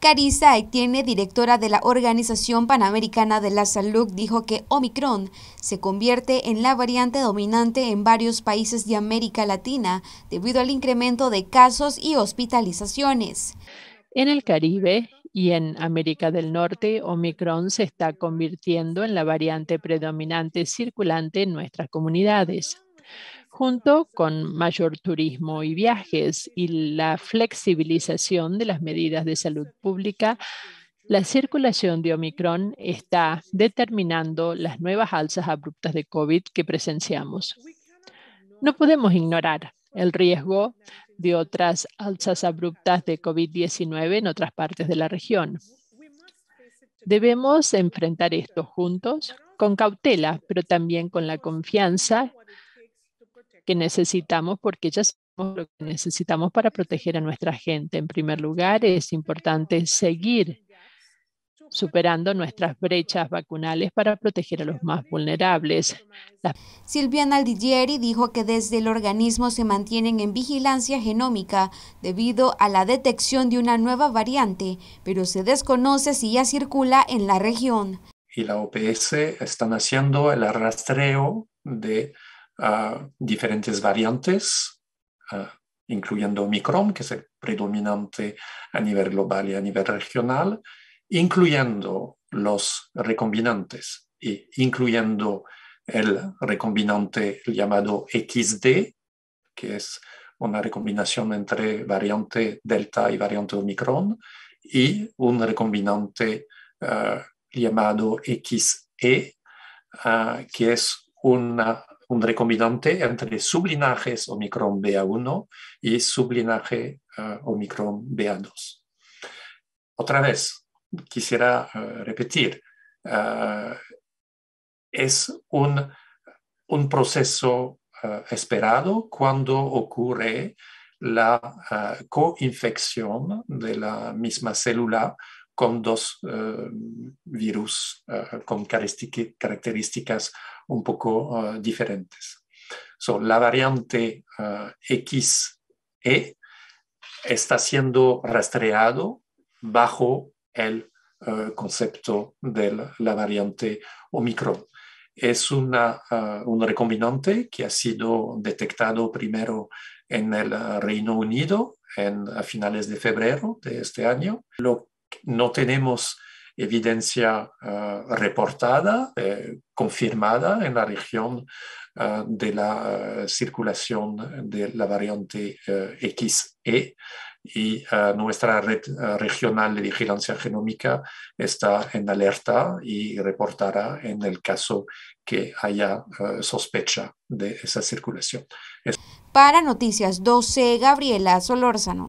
Carissa Etienne, directora de la Organización Panamericana de la Salud, dijo que Omicron se convierte en la variante dominante en varios países de América Latina debido al incremento de casos y hospitalizaciones. En el Caribe y en América del Norte, Omicron se está convirtiendo en la variante predominante circulante en nuestras comunidades junto con mayor turismo y viajes y la flexibilización de las medidas de salud pública, la circulación de Omicron está determinando las nuevas alzas abruptas de COVID que presenciamos. No podemos ignorar el riesgo de otras alzas abruptas de COVID-19 en otras partes de la región. Debemos enfrentar esto juntos, con cautela, pero también con la confianza que necesitamos porque ya sabemos lo que necesitamos para proteger a nuestra gente. En primer lugar, es importante seguir superando nuestras brechas vacunales para proteger a los más vulnerables. Silvia Silviana dijo que desde el organismo se mantienen en vigilancia genómica debido a la detección de una nueva variante, pero se desconoce si ya circula en la región. Y la OPS están haciendo el arrastreo de diferentes variantes, incluyendo Omicron, que es el predominante a nivel global y a nivel regional, incluyendo los recombinantes incluyendo el recombinante llamado XD, que es una recombinación entre variante Delta y variante Omicron, y un recombinante eh, llamado XE, ah, que es una un recombinante entre sublinajes Omicron BA1 y sublinaje eh, Omicron BA2. Otra vez, quisiera eh, repetir, eh, es un, un proceso esperado cuando ocurre la coinfección de la misma célula con dos eh, virus eh, con características un poco eh, diferentes. la variante XE está siendo rastreado bajo el concepto de la, variante Omicron. Es un recombinante que ha sido detectado primero en el Reino Unido en, a finales de febrero de este año no tenemos evidencia eh, reportada, eh, confirmada en la región eh, de la circulación de la variante XE y nuestra red regional de vigilancia genómica está en alerta y reportará en el caso que haya sospecha de esa circulación. Para Noticias 12, Gabriela Solórzano.